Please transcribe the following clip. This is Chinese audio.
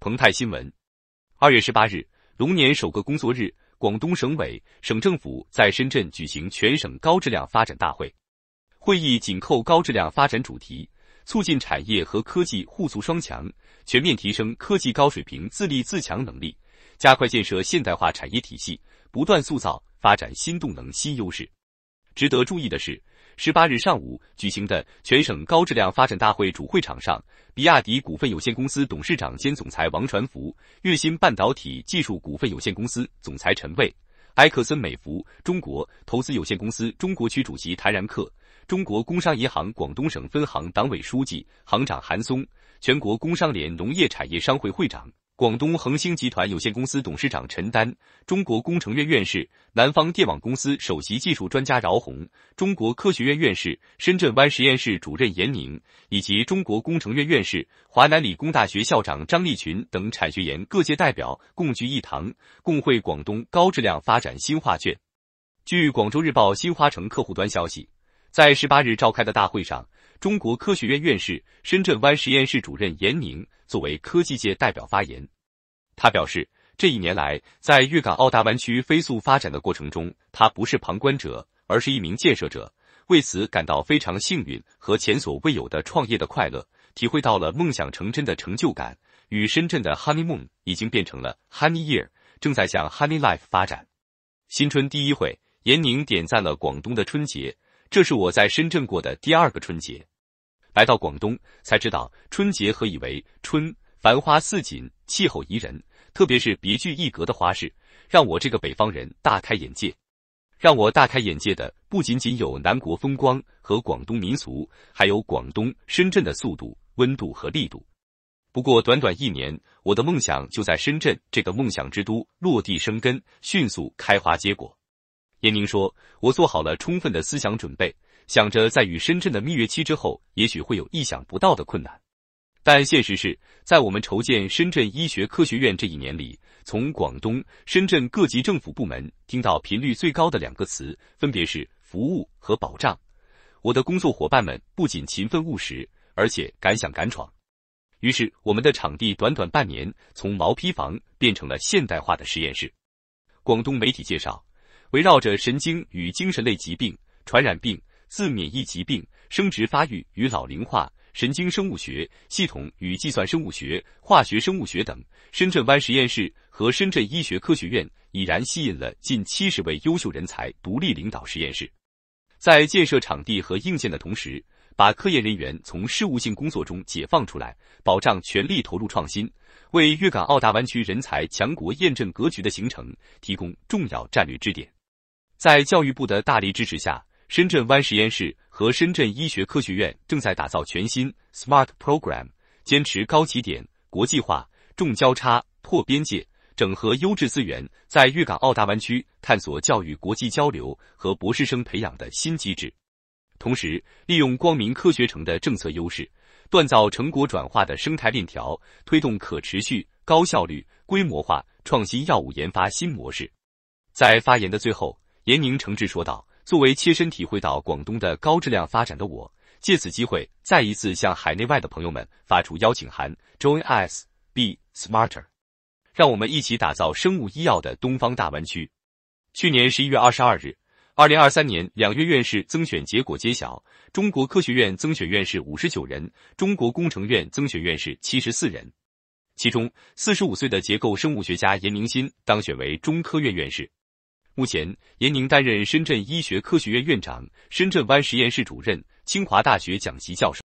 澎湃新闻，二月十八日，龙年首个工作日，广东省委、省政府在深圳举行全省高质量发展大会。会议紧扣高质量发展主题，促进产业和科技互促双强，全面提升科技高水平自立自强能力，加快建设现代化产业体系，不断塑造发展新动能新优势。值得注意的是。十八日上午举行的全省高质量发展大会主会场上，比亚迪股份有限公司董事长兼总裁王传福，月新半导体技术股份有限公司总裁陈卫，埃克森美孚中国投资有限公司中国区主席谭然克，中国工商银行广东省分行党委书记、行长韩松，全国工商联农业产业商会会长。广东恒星集团有限公司董事长陈丹、中国工程院院士、南方电网公司首席技术专家饶红，中国科学院院士、深圳湾实验室主任颜宁，以及中国工程院院士、华南理工大学校长张立群等产学研各界代表共聚一堂，共绘广东高质量发展新画卷。据广州日报新华城客户端消息。在十八日召开的大会上，中国科学院院士、深圳湾实验室主任颜宁作为科技界代表发言。他表示，这一年来，在粤港澳大湾区飞速发展的过程中，他不是旁观者，而是一名建设者。为此感到非常幸运和前所未有的创业的快乐，体会到了梦想成真的成就感。与深圳的 Honey m o o n 已经变成了 Honey Year，正在向 Honey Life 发展。新春第一会，颜宁点赞了广东的春节。这是我在深圳过的第二个春节，来到广东才知道，春节何以为春，繁花似锦，气候宜人，特别是别具一格的花市，让我这个北方人大开眼界。让我大开眼界的不仅仅有南国风光和广东民俗，还有广东深圳的速度、温度和力度。不过短短一年，我的梦想就在深圳这个梦想之都落地生根，迅速开花结果。严宁说：“我做好了充分的思想准备，想着在与深圳的蜜月期之后，也许会有意想不到的困难。但现实是，在我们筹建深圳医学科学院这一年里，从广东、深圳各级政府部门听到频率最高的两个词，分别是‘服务’和‘保障’。我的工作伙伴们不仅勤奋务实，而且敢想敢闯。于是，我们的场地短短半年，从毛坯房变成了现代化的实验室。”广东媒体介绍。围绕着神经与精神类疾病、传染病、自免疫疾病、生殖发育与老龄化、神经生物学系统与计算生物学、化学生物学等，深圳湾实验室和深圳医学科学院已然吸引了近七十位优秀人才独立领导实验室。在建设场地和硬件的同时，把科研人员从事务性工作中解放出来，保障全力投入创新，为粤港澳大湾区人才强国验证格局的形成提供重要战略支点。在教育部的大力支持下，深圳湾实验室和深圳医学科学院正在打造全新 Smart Program，坚持高起点、国际化、重交叉、破边界，整合优质资源，在粤港澳大湾区探索教育国际交流和博士生培养的新机制。同时，利用光明科学城的政策优势，锻造成果转化的生态链条，推动可持续、高效率、规模化创新药物研发新模式。在发言的最后。严宁诚挚说道：“作为切身体会到广东的高质量发展的我，借此机会再一次向海内外的朋友们发出邀请函，Join u S B e Smarter，让我们一起打造生物医药的东方大湾区。”去年十一月二十二日，二零二三年两院院士增选结果揭晓，中国科学院增选院士五十九人，中国工程院增选院士七十四人，其中四十五岁的结构生物学家严明新当选为中科院院士。目前，闫宁担任深圳医学科学院院长、深圳湾实验室主任、清华大学讲席教授。